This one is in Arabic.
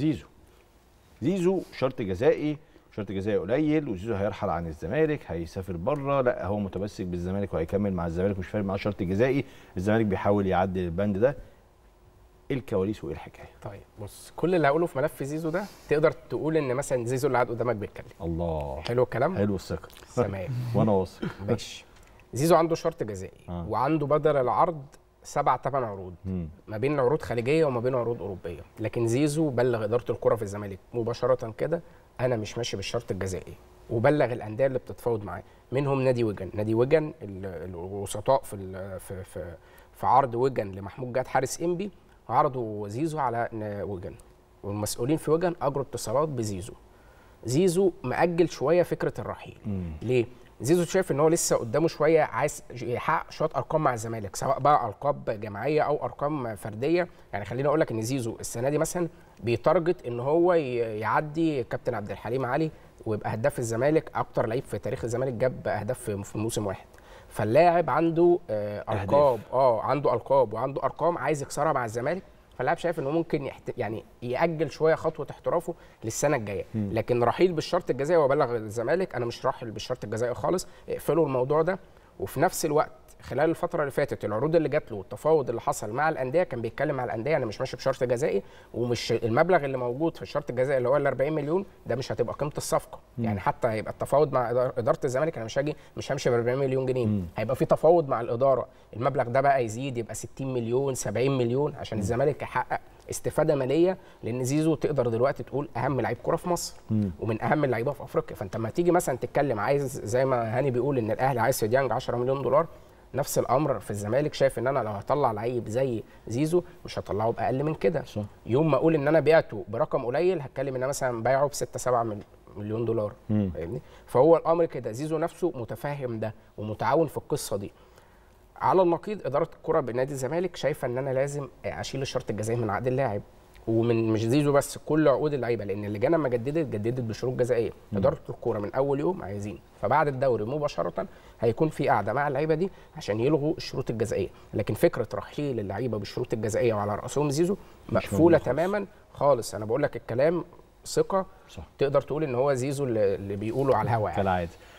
زيزو زيزو شرط جزائي شرط جزائي قليل وزيزو هيرحل عن الزمالك هيسافر بره لا هو متمسك بالزمالك وهيكمل مع الزمالك مش فارق معاه شرط جزائي الزمالك بيحاول يعدل البند ده ايه الكواليس وايه الحكايه طيب بص كل اللي هقوله في ملف زيزو ده تقدر تقول ان مثلا زيزو اللي قاعد قدامك بيتكلم الله حلو الكلام حلو الثقه تمام وانا واثق ماشي زيزو عنده شرط جزائي آه. وعنده بدل العرض سبع ثمان عروض مم. ما بين عروض خليجيه وما بين عروض اوروبيه لكن زيزو بلغ اداره الكره في الزمالك مباشره كده انا مش ماشي بالشرط الجزائي وبلغ الانديه اللي بتتفاوض معاه منهم نادي وجن نادي وجن الوسطاء في في في, في عرض وجن لمحمود جاد حارس انبي عرضوا زيزو على وجن والمسؤولين في وجن اجروا اتصالات بزيزو زيزو مأجل شويه فكره الرحيل مم. ليه زيزو شايف ان هو لسه قدامه شويه عايز يحقق شويه ارقام مع الزمالك سواء بقى القاب جماعيه او ارقام فرديه يعني خليني اقول لك ان زيزو السنه دي مثلا بيتارجت ان هو يعدي كابتن عبد الحليم علي ويبقى هداف الزمالك اكتر لعيب في تاريخ الزمالك جاب اهداف في موسم واحد فاللاعب عنده القاب آه،, اه عنده القاب وعنده ارقام عايز يكسرها مع الزمالك فاللاعب شايف انه ممكن يحت... يعني ياجل شويه خطوه احترافه للسنه الجايه لكن رحيل بالشرط الجزائي وبلغ الزمالك انا مش راحل بالشرط الجزائي خالص اقفلوا الموضوع ده وفي نفس الوقت خلال الفتره اللي فاتت العروض اللي جات له والتفاوض اللي حصل مع الانديه كان بيتكلم على الانديه انا مش ماشي بشرط جزائي ومش المبلغ اللي موجود في الشرط الجزائي اللي هو ال 40 مليون ده مش هتبقى قيمه الصفقه مم. يعني حتى هيبقى التفاوض مع اداره الزمالك انا مش هاجي مش همشي ب 40 مليون جنيه مم. هيبقى في تفاوض مع الاداره المبلغ ده بقى يزيد يبقى 60 مليون 70 مليون عشان مم. الزمالك يحقق استفاده ماليه لان زيزو تقدر دلوقتي تقول اهم لعيب كره في مصر مم. ومن اهم اللعيبه في افريقيا فانت لما تيجي مثلا تتكلم عايز زي ما هاني بيقول ان الاهلي عايز في ديانج 10 مليون دولار نفس الامر في الزمالك شايف ان انا لو هطلع لعيب زي زيزو مش هطلعه باقل من كده يوم ما اقول ان انا بعته برقم قليل هتكلم ان انا مثلا بايعه ب 6 7 مليون مليون دولار فاهمني فهو الامر كده زيزو نفسه متفهم ده ومتعاون في القصه دي على النقيض اداره الكره بنادي الزمالك شايفه ان انا لازم اشيل الشرط الجزائي من عقد اللاعب ومن مش زيزو بس كل عقود اللعيبه لان اللجان لما جددت جددت بشروط جزائيه اداره الكوره من اول يوم عايزين فبعد الدوري مباشره هيكون في قاعده مع اللعيبه دي عشان يلغوا الشروط الجزائيه لكن فكره رحيل اللعيبه بالشروط الجزائيه وعلى راسهم زيزو مقفوله تماما خالص انا بقول لك الكلام ثقه صح. تقدر تقول ان هو زيزو اللي بيقوله على الهوا يعني كالعاده